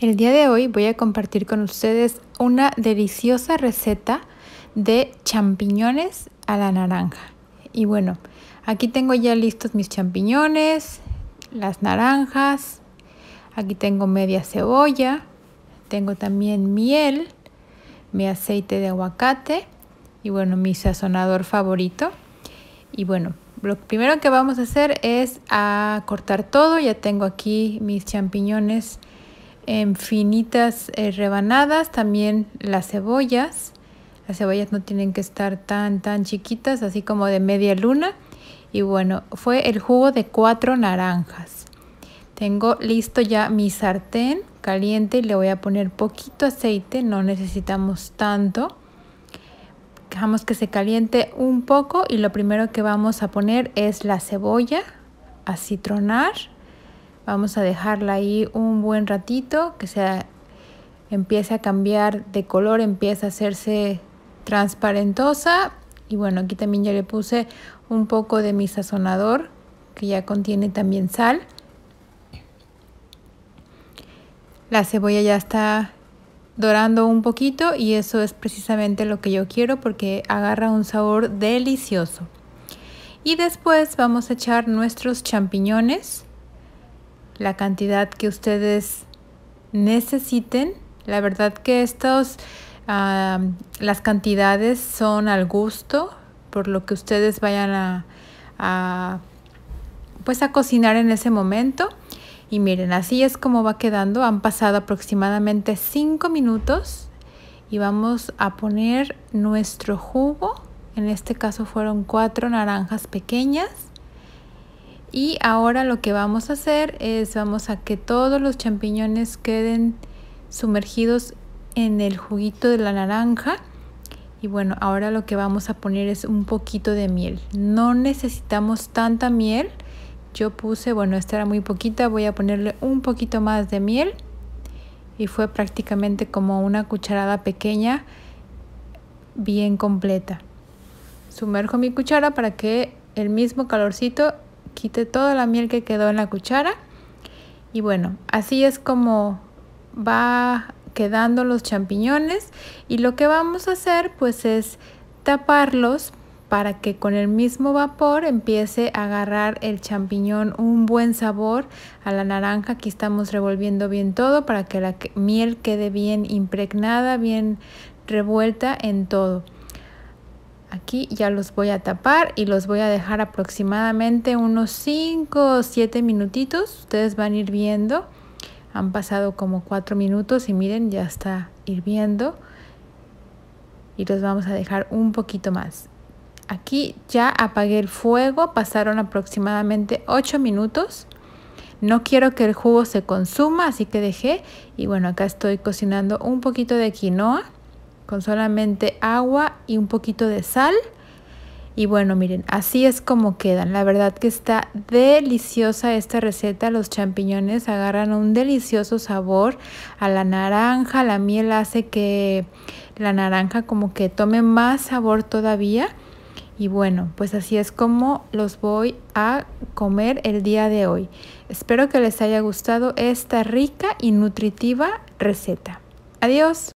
El día de hoy voy a compartir con ustedes una deliciosa receta de champiñones a la naranja. Y bueno, aquí tengo ya listos mis champiñones, las naranjas, aquí tengo media cebolla, tengo también miel, mi aceite de aguacate y bueno, mi sazonador favorito. Y bueno, lo primero que vamos a hacer es a cortar todo. Ya tengo aquí mis champiñones en finitas eh, rebanadas, también las cebollas. Las cebollas no tienen que estar tan tan chiquitas, así como de media luna. Y bueno, fue el jugo de cuatro naranjas. Tengo listo ya mi sartén caliente y le voy a poner poquito aceite, no necesitamos tanto. Dejamos que se caliente un poco y lo primero que vamos a poner es la cebolla a citronar Vamos a dejarla ahí un buen ratito, que se empiece a cambiar de color, empieza a hacerse transparentosa. Y bueno, aquí también ya le puse un poco de mi sazonador, que ya contiene también sal. La cebolla ya está dorando un poquito y eso es precisamente lo que yo quiero porque agarra un sabor delicioso. Y después vamos a echar nuestros champiñones la cantidad que ustedes necesiten. La verdad que estos, las cantidades son al gusto, por lo que ustedes vayan a, a, pues a cocinar en ese momento. Y miren, así es como va quedando. Han pasado aproximadamente 5 minutos y vamos a poner nuestro jugo. En este caso fueron cuatro naranjas pequeñas. Y ahora lo que vamos a hacer es vamos a que todos los champiñones queden sumergidos en el juguito de la naranja. Y bueno, ahora lo que vamos a poner es un poquito de miel. No necesitamos tanta miel. Yo puse, bueno, esta era muy poquita, voy a ponerle un poquito más de miel. Y fue prácticamente como una cucharada pequeña, bien completa. Sumerjo mi cuchara para que el mismo calorcito quité toda la miel que quedó en la cuchara. Y bueno, así es como va quedando los champiñones. Y lo que vamos a hacer pues es taparlos para que con el mismo vapor empiece a agarrar el champiñón un buen sabor a la naranja. Aquí estamos revolviendo bien todo para que la miel quede bien impregnada, bien revuelta en todo. Aquí ya los voy a tapar y los voy a dejar aproximadamente unos 5 o 7 minutitos. Ustedes van a ir viendo. Han pasado como 4 minutos y miren, ya está hirviendo. Y los vamos a dejar un poquito más. Aquí ya apagué el fuego, pasaron aproximadamente 8 minutos. No quiero que el jugo se consuma, así que dejé. Y bueno, acá estoy cocinando un poquito de quinoa con solamente agua y un poquito de sal. Y bueno, miren, así es como quedan. La verdad que está deliciosa esta receta. Los champiñones agarran un delicioso sabor a la naranja. La miel hace que la naranja como que tome más sabor todavía. Y bueno, pues así es como los voy a comer el día de hoy. Espero que les haya gustado esta rica y nutritiva receta. Adiós.